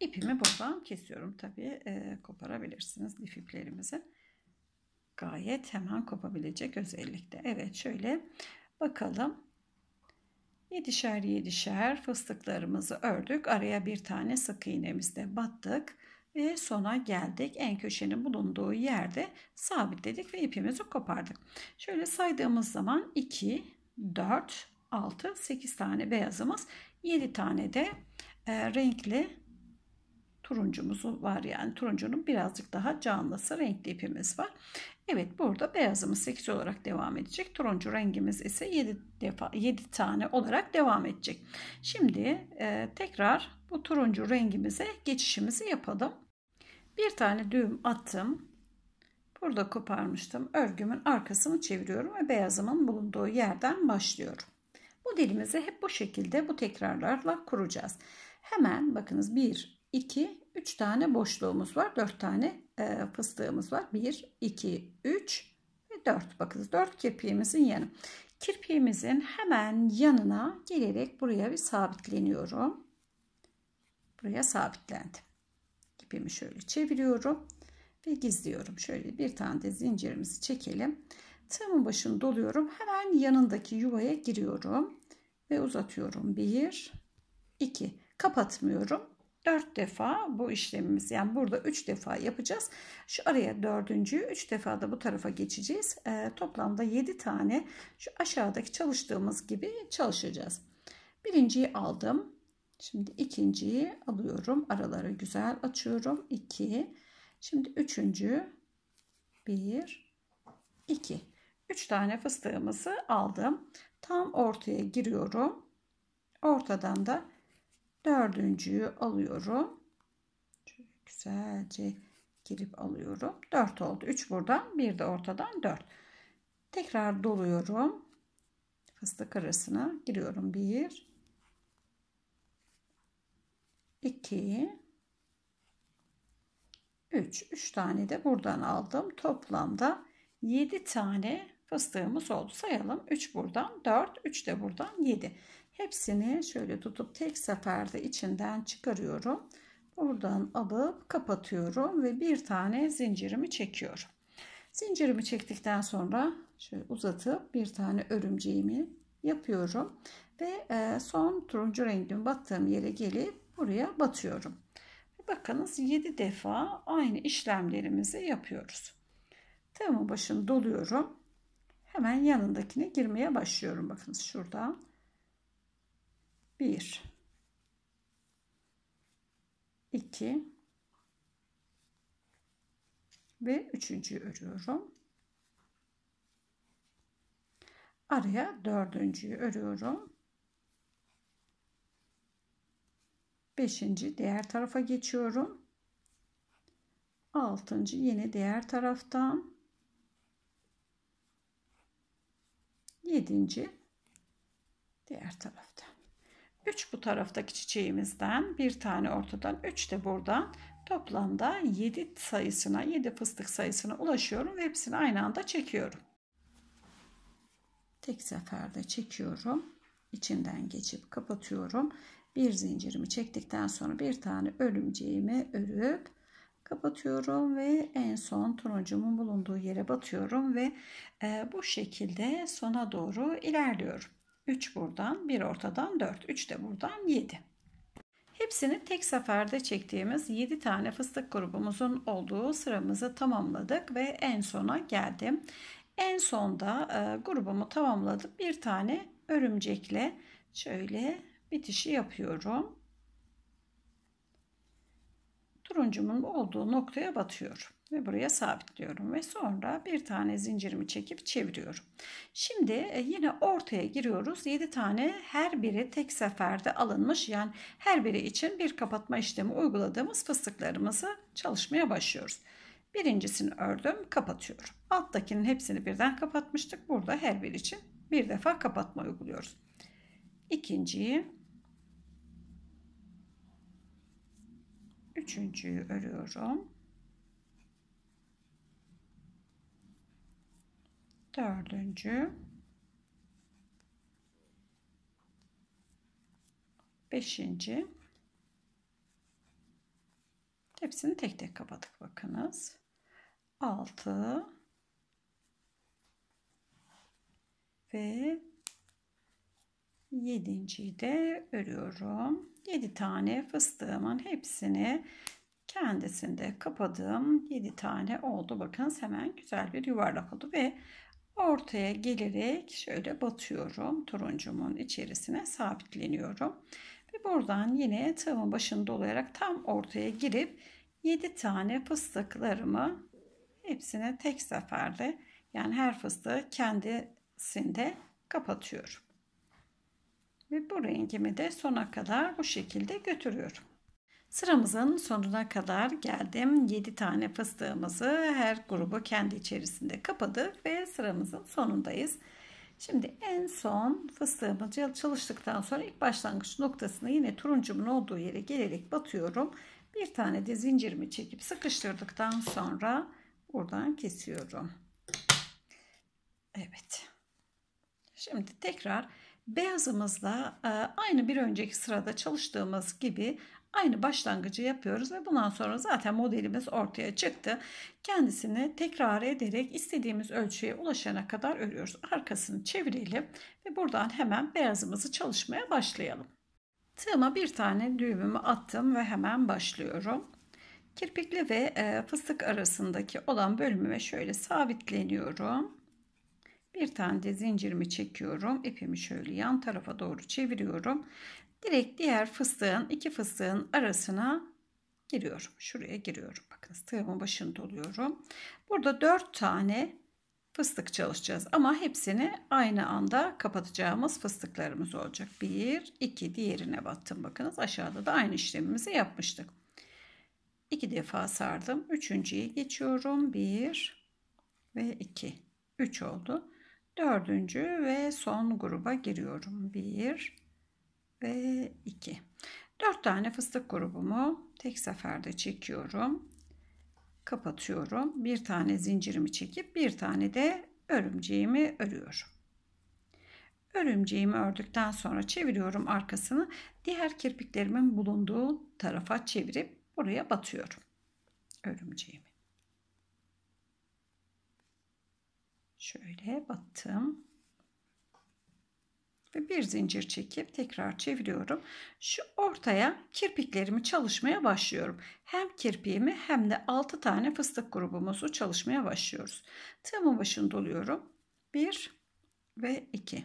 ipimi buradan kesiyorum. Tabi e, koparabilirsiniz lif iplerimizi. Gayet hemen kopabilecek özellikte. Evet şöyle bakalım. Yedişer yedişer fıstıklarımızı ördük. Araya bir tane sık iğnemizde battık ve sona geldik. En köşenin bulunduğu yerde sabitledik ve ipimizi kopardık. Şöyle saydığımız zaman 2, 4, 6, 8 tane beyazımız, 7 tane de e, renkli turuncumuz var. Yani turuncunun birazcık daha canlısı renkli ipimiz var. Evet burada beyazımız 8 olarak devam edecek. Turuncu rengimiz ise 7 defa 7 tane olarak devam edecek. Şimdi e, tekrar bu turuncu rengimize geçişimizi yapalım. Bir tane düğüm attım. Burada koparmıştım. Örgümün arkasını çeviriyorum ve beyazımın bulunduğu yerden başlıyorum. Modelimizi hep bu şekilde bu tekrarlarla kuracağız. Hemen bakınız 1, 2, 3 tane boşluğumuz var. 4 tane e, fıstığımız var. 1, 2, 3 ve 4. Bakınız 4 kirpiğimizin yanı. Kirpiğimizin hemen yanına gelerek buraya bir sabitleniyorum. Buraya sabitlendim. İpimi şöyle çeviriyorum ve gizliyorum. Şöyle bir tane de zincirimizi çekelim. Tığım başını doluyorum. Hemen yanındaki yuvaya giriyorum. Ve uzatıyorum. 1, 2. Kapatmıyorum. 4 defa bu işlemimiz yani burada 3 defa yapacağız. Şu araya dördüncüyü 3 defa da bu tarafa geçeceğiz. E, toplamda 7 tane şu aşağıdaki çalıştığımız gibi çalışacağız. Birinciyi aldım. Şimdi ikinciyi alıyorum. Araları güzel açıyorum. 2. Şimdi üçüncü. 1. 2. 3 tane fıstığımızı aldım. Tam ortaya giriyorum. Ortadan da dördüncüyü alıyorum. Şöyle güzelce girip alıyorum. 4 oldu. 3 buradan, 1 de ortadan 4. Tekrar doluyorum. Fıstık arasına giriyorum. 1 2 3 3 tane de buradan aldım. Toplamda 7 tane fıstığımız oldu. Sayalım 3 buradan 4 3 de buradan 7. Hepsini şöyle tutup tek seferde içinden çıkarıyorum. Buradan alıp kapatıyorum ve bir tane zincirimi çekiyorum. Zincirimi çektikten sonra şöyle uzatıp bir tane örümceğimi yapıyorum. Ve e, son turuncu rengimi battığım yere gelip buraya batıyorum. Bakınız 7 defa aynı işlemlerimizi yapıyoruz. Tığımın başını doluyorum. Hemen yanındakine girmeye başlıyorum. Bakınız şuradan. 1 2 ve üçüncü örüyorum. Araya dördüncüyü örüyorum. Beşinci diğer tarafa geçiyorum. Altıncı yine diğer taraftan. Yedinci diğer tarafta. Üç bu taraftaki çiçeğimizden bir tane ortadan üç de buradan toplamda yedi sayısına yedi fıstık sayısına ulaşıyorum ve hepsini aynı anda çekiyorum. Tek seferde çekiyorum. İçinden geçip kapatıyorum. Bir zincirimi çektikten sonra bir tane örümceğimi örüp kapatıyorum ve en son turuncumun bulunduğu yere batıyorum ve e, bu şekilde sona doğru ilerliyorum. 3 buradan, 1 ortadan 4, 3 de buradan 7. Hepsini tek seferde çektiğimiz 7 tane fıstık grubumuzun olduğu sıramızı tamamladık ve en sona geldim. En sonda e, grubumu tamamladım. Bir tane örümcekle şöyle bitişi yapıyorum turuncumun olduğu noktaya batıyorum ve buraya sabitliyorum ve sonra bir tane zincirimi çekip çeviriyorum. Şimdi e, yine ortaya giriyoruz. 7 tane her biri tek seferde alınmış yani her biri için bir kapatma işlemi uyguladığımız fıstıklarımızı çalışmaya başlıyoruz. Birincisini ördüm, kapatıyorum. Alttakinin hepsini birden kapatmıştık. Burada her biri için bir defa kapatma uyguluyoruz. İkinciyi üçüncüyü örüyorum. Dördüncü. Beşinci. Hepsini tek tek kapadık bakınız. Altı ve yedinciyi de örüyorum. Yedi tane fıstığımın hepsini kendisinde kapadım. Yedi tane oldu. Bakın hemen güzel bir yuvarlak oldu ve ortaya gelerek şöyle batıyorum. Turuncumun içerisine sabitleniyorum. Ve buradan yine tığımın başında dolayarak tam ortaya girip yedi tane fıstıklarımı hepsine tek seferde yani her fıstığı kendisinde kapatıyorum. Ve bu rengimi de sona kadar bu şekilde götürüyorum. Sıramızın sonuna kadar geldim. 7 tane fıstığımızı her grubu kendi içerisinde kapadık ve sıramızın sonundayız. Şimdi en son fıstığımızı çalıştıktan sonra ilk başlangıç noktasını yine turuncumun olduğu yere gelerek batıyorum. Bir tane de zincirimi çekip sıkıştırdıktan sonra buradan kesiyorum. Evet. Şimdi tekrar Beyazımızla e, aynı bir önceki sırada çalıştığımız gibi aynı başlangıcı yapıyoruz ve bundan sonra zaten modelimiz ortaya çıktı. Kendisini tekrar ederek istediğimiz ölçüye ulaşana kadar örüyoruz. Arkasını çevirelim ve buradan hemen beyazımızı çalışmaya başlayalım. Tığıma bir tane düğümümü attım ve hemen başlıyorum. Kirpikli ve e, fıstık arasındaki olan bölümüme şöyle sabitleniyorum. Bir tane de zincirimi çekiyorum. ipimi şöyle yan tarafa doğru çeviriyorum. Direkt diğer fıstığın, iki fıstığın arasına giriyorum. Şuraya giriyorum. Bakın tığımın başını doluyorum. Burada dört tane fıstık çalışacağız. Ama hepsini aynı anda kapatacağımız fıstıklarımız olacak. Bir, iki, diğerine battım. Bakınız aşağıda da aynı işlemimizi yapmıştık. 2 defa sardım. Üçüncüye geçiyorum. Bir ve iki, üç oldu. Dördüncü ve son gruba giriyorum. Bir ve iki. Dört tane fıstık grubumu tek seferde çekiyorum. Kapatıyorum. Bir tane zincirimi çekip bir tane de örümceğimi örüyorum. Örümceğimi ördükten sonra çeviriyorum arkasını. Diğer kirpiklerimin bulunduğu tarafa çevirip buraya batıyorum. Örümceğimi. Şöyle battım. Ve bir zincir çekip tekrar çeviriyorum. Şu ortaya kirpiklerimi çalışmaya başlıyorum. Hem kirpiğimi hem de 6 tane fıstık grubumuzu çalışmaya başlıyoruz. Tığımın başını doluyorum. 1 ve 2.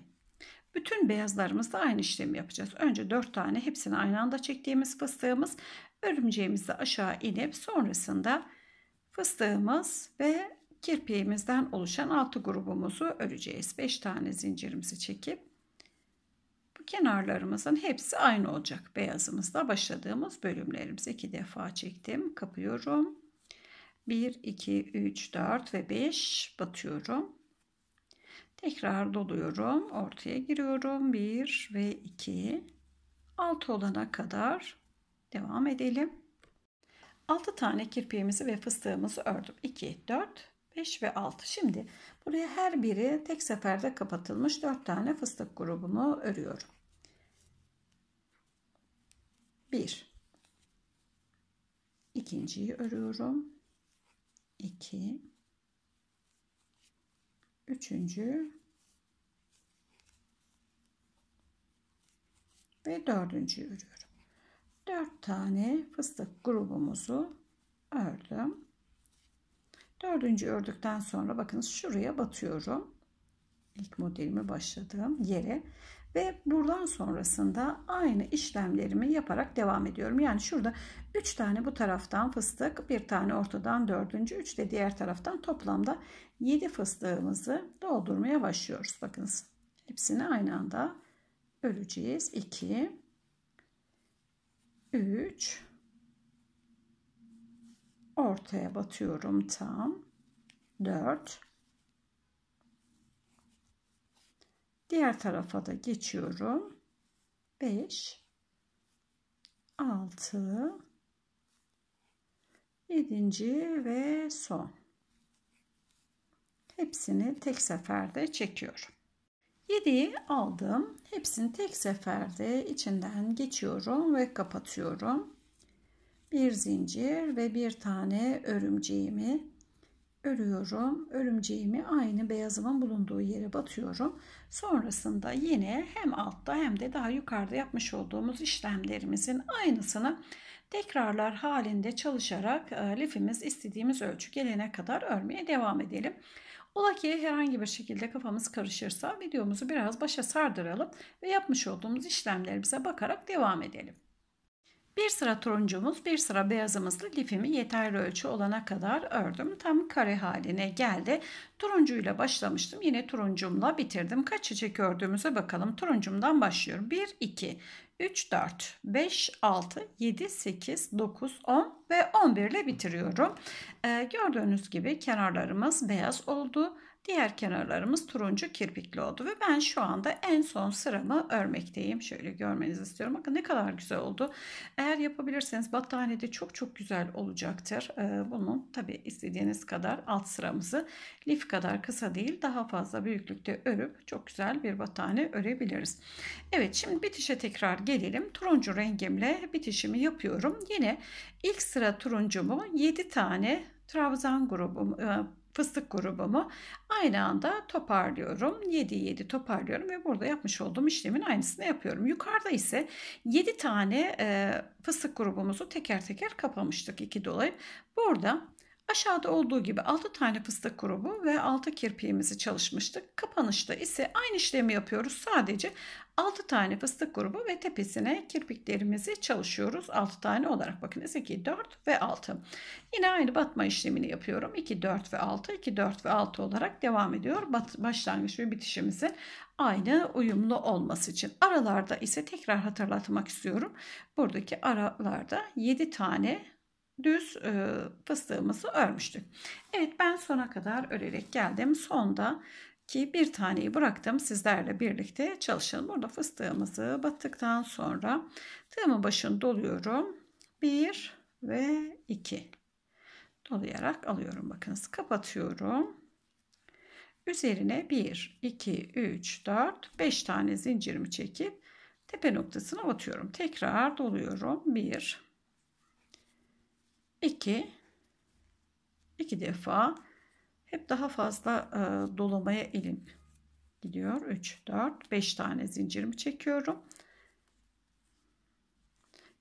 Bütün beyazlarımızda aynı işlemi yapacağız. Önce 4 tane hepsini aynı anda çektiğimiz fıstığımız örümceğimizi aşağı inip sonrasında fıstığımız ve kirpiğimizden oluşan altı grubumuzu öreceğiz. 5 tane zincirimizi çekip bu kenarlarımızın hepsi aynı olacak. Beyazımızda başladığımız bölümlerimizi iki defa çektim. Kapıyorum. 1, 2, 3, 4 ve 5 batıyorum. Tekrar doluyorum. Ortaya giriyorum. 1 ve 2. 6 olana kadar devam edelim. 6 tane kirpiğimizi ve fıstığımızı ördüm. 2, 4 5 ve 6. Şimdi buraya her biri tek seferde kapatılmış 4 tane fıstık grubunu örüyorum. 1 ikinciyi örüyorum. 2 üçüncü ve dördüncü örüyorum. 4 tane fıstık grubumuzu ördüm. Dördüncü ördükten sonra bakınız şuraya batıyorum. İlk modelimi başladığım yere ve buradan sonrasında aynı işlemlerimi yaparak devam ediyorum. Yani şurada 3 tane bu taraftan fıstık, bir tane ortadan dördüncü, 3 de diğer taraftan toplamda 7 fıstığımızı doldurmaya başlıyoruz. Bakınız hepsini aynı anda böleceğiz. 2 3 ortaya batıyorum tam 4 diğer tarafa da geçiyorum 5 6 7. ve son hepsini tek seferde çekiyorum 7'yi aldım hepsini tek seferde içinden geçiyorum ve kapatıyorum bir zincir ve bir tane örümceğimi örüyorum. Örümceğimi aynı beyazımın bulunduğu yere batıyorum. Sonrasında yine hem altta hem de daha yukarıda yapmış olduğumuz işlemlerimizin aynısını tekrarlar halinde çalışarak e, lifimiz istediğimiz ölçü gelene kadar örmeye devam edelim. Ola ki herhangi bir şekilde kafamız karışırsa videomuzu biraz başa sardıralım ve yapmış olduğumuz işlemlerimize bakarak devam edelim. Bir sıra turuncumuz, bir sıra beyazımızla lifimi yeterli ölçü olana kadar ördüm. Tam kare haline geldi. Turuncuyla başlamıştım. Yine turuncumla bitirdim. Kaç çiçek ördüğümüze bakalım. Turuncumdan başlıyorum. 1, 2, 3, 4, 5, 6, 7, 8, 9, 10 ve 11 ile bitiriyorum. Ee, gördüğünüz gibi kenarlarımız beyaz oldu. Diğer kenarlarımız turuncu kirpikli oldu ve ben şu anda en son sıramı örmekteyim. Şöyle görmenizi istiyorum. Bakın ne kadar güzel oldu. Eğer yapabilirseniz battaniye de çok çok güzel olacaktır. Ee, bunun tabi istediğiniz kadar alt sıramızı lif kadar kısa değil daha fazla büyüklükte örüp çok güzel bir battaniye örebiliriz. Evet şimdi bitişe tekrar gelelim. Turuncu rengimle bitişimi yapıyorum. Yine ilk sıra turuncumu 7 tane trabzan grubum e, fıstık grubumu aynı anda toparlıyorum. 7 7 toparlıyorum ve burada yapmış olduğum işlemin aynısını yapıyorum. Yukarıda ise 7 tane e, fıstık grubumuzu teker teker kapamıştık 2 dolayı. Burada Aşağıda olduğu gibi 6 tane fıstık grubu ve 6 kirpiğimizi çalışmıştık. Kapanışta ise aynı işlemi yapıyoruz. Sadece 6 tane fıstık grubu ve tepesine kirpiklerimizi çalışıyoruz. 6 tane olarak bakınız 2, 4 ve 6. Yine aynı batma işlemini yapıyorum. 2, 4 ve 6, 2, 4 ve 6 olarak devam ediyor. başlangıç ve bitişimizin aynı uyumlu olması için. Aralarda ise tekrar hatırlatmak istiyorum. Buradaki aralarda 7 tane düz e, fıstığımızı örmüştük. Evet ben sona kadar örerek geldim. Sonda ki bir taneyi bıraktım sizlerle birlikte çalışalım. Burada fıstığımızı battıktan sonra tığımın başını doluyorum. 1 ve 2 dolayarak alıyorum. Bakınız kapatıyorum. Üzerine 1, 2, 3, 4, 5 tane zincirimi çekip tepe noktasına batıyorum. Tekrar doluyorum. 1, 2 2 defa hep daha fazla e, dolamaya elim gidiyor. 3 4 5 tane zincirimi çekiyorum.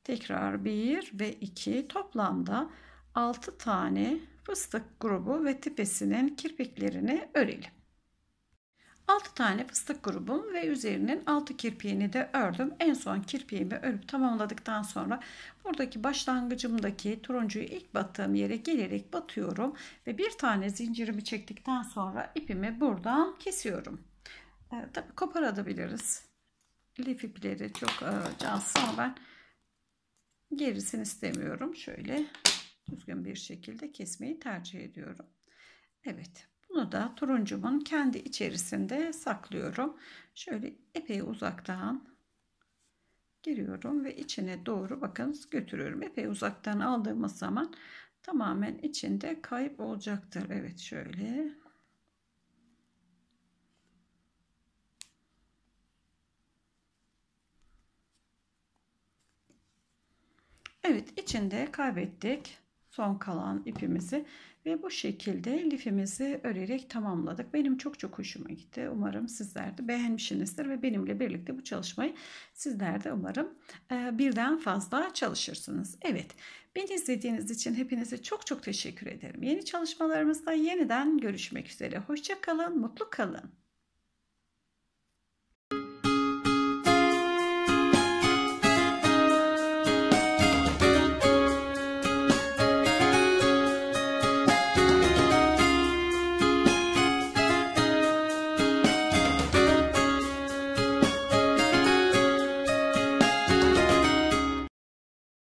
Tekrar 1 ve 2 toplamda 6 tane fıstık grubu ve tepesinin kirpiklerini örelim. 6 tane fıstık grubum ve üzerinin 6 kirpiğini de ördüm. En son kirpiğimi örüp tamamladıktan sonra buradaki başlangıcımdaki turuncuyu ilk battığım yere gelerek batıyorum. Ve bir tane zincirimi çektikten sonra ipimi buradan kesiyorum. E, ee, tabii koparabiliriz. Lif ipleri çok e, cansız ama ben gerisini istemiyorum. Şöyle düzgün bir şekilde kesmeyi tercih ediyorum. Evet bunu da turuncumun kendi içerisinde saklıyorum. Şöyle epey uzaktan giriyorum ve içine doğru bakınız götürüyorum. Epey uzaktan aldığımız zaman tamamen içinde kayıp olacaktır. Evet şöyle. Evet içinde kaybettik son kalan ipimizi. Ve bu şekilde lifimizi örerek tamamladık. Benim çok çok hoşuma gitti. Umarım sizler de beğenmişsinizdir ve benimle birlikte bu çalışmayı sizler de umarım e, birden fazla çalışırsınız. Evet beni izlediğiniz için hepinize çok çok teşekkür ederim. Yeni çalışmalarımızda yeniden görüşmek üzere. Hoşçakalın, mutlu kalın.